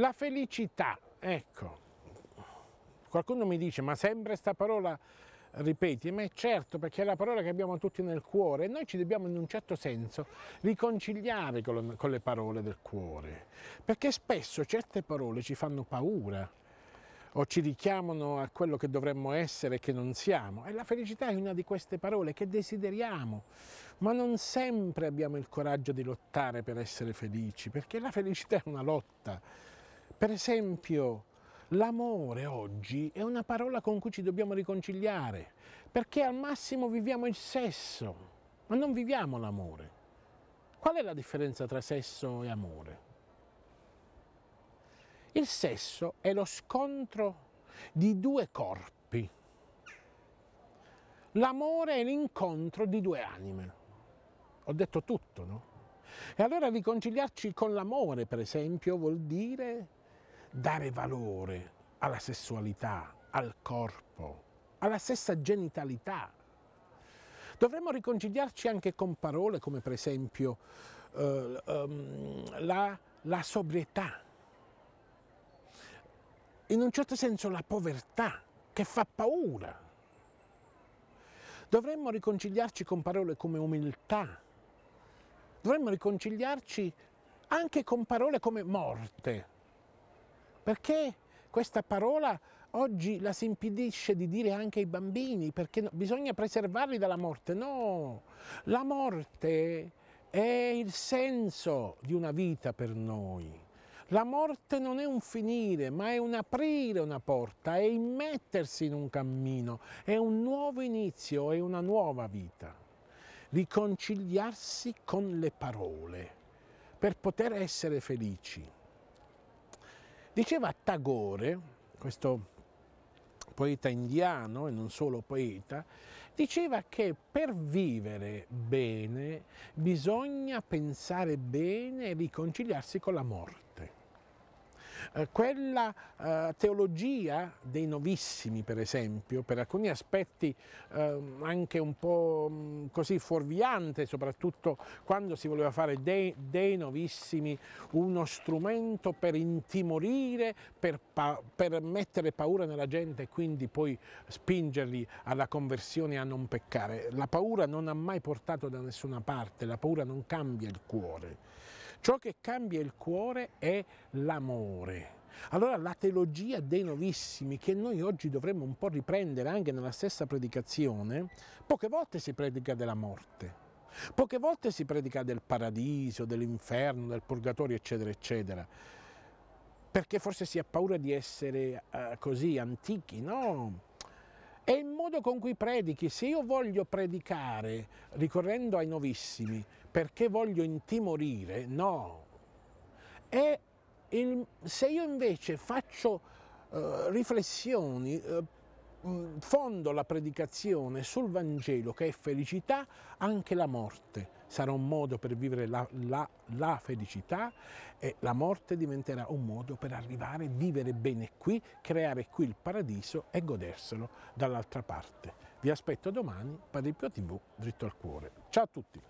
La felicità, ecco, qualcuno mi dice ma sempre questa parola ripeti, ma è certo perché è la parola che abbiamo tutti nel cuore e noi ci dobbiamo in un certo senso riconciliare con le parole del cuore, perché spesso certe parole ci fanno paura o ci richiamano a quello che dovremmo essere e che non siamo. E la felicità è una di queste parole che desideriamo, ma non sempre abbiamo il coraggio di lottare per essere felici, perché la felicità è una lotta per esempio, l'amore oggi è una parola con cui ci dobbiamo riconciliare, perché al massimo viviamo il sesso, ma non viviamo l'amore. Qual è la differenza tra sesso e amore? Il sesso è lo scontro di due corpi. L'amore è l'incontro di due anime. Ho detto tutto, no? E allora riconciliarci con l'amore, per esempio, vuol dire dare valore alla sessualità, al corpo, alla stessa genitalità. Dovremmo riconciliarci anche con parole come per esempio eh, ehm, la, la sobrietà, in un certo senso la povertà che fa paura. Dovremmo riconciliarci con parole come umiltà, dovremmo riconciliarci anche con parole come morte, perché questa parola oggi la si impedisce di dire anche ai bambini, perché bisogna preservarli dalla morte. No, la morte è il senso di una vita per noi. La morte non è un finire, ma è un aprire una porta, è immettersi in un cammino, è un nuovo inizio, è una nuova vita. Riconciliarsi con le parole per poter essere felici. Diceva Tagore, questo poeta indiano e non solo poeta, diceva che per vivere bene bisogna pensare bene e riconciliarsi con la morte. Eh, quella eh, teologia dei novissimi, per esempio, per alcuni aspetti ehm, anche un po' mm, così fuorviante, soprattutto quando si voleva fare dei, dei novissimi uno strumento per intimorire, per, pa per mettere paura nella gente e quindi poi spingerli alla conversione e a non peccare. La paura non ha mai portato da nessuna parte, la paura non cambia il cuore. Ciò che cambia il cuore è l'amore. Allora la teologia dei novissimi, che noi oggi dovremmo un po' riprendere anche nella stessa predicazione, poche volte si predica della morte. Poche volte si predica del paradiso, dell'inferno, del purgatorio, eccetera, eccetera, perché forse si ha paura di essere uh, così antichi, no? è il modo con cui predichi. Se io voglio predicare ricorrendo ai novissimi perché voglio intimorire, no. Il, se io invece faccio eh, riflessioni, eh, Mm, fondo la predicazione sul Vangelo che è felicità, anche la morte sarà un modo per vivere la, la, la, felicità e la morte diventerà un modo per arrivare, a vivere bene qui, creare qui il paradiso e goderselo dall'altra parte. Vi aspetto domani, Padre Pio TV, dritto al cuore. Ciao a tutti!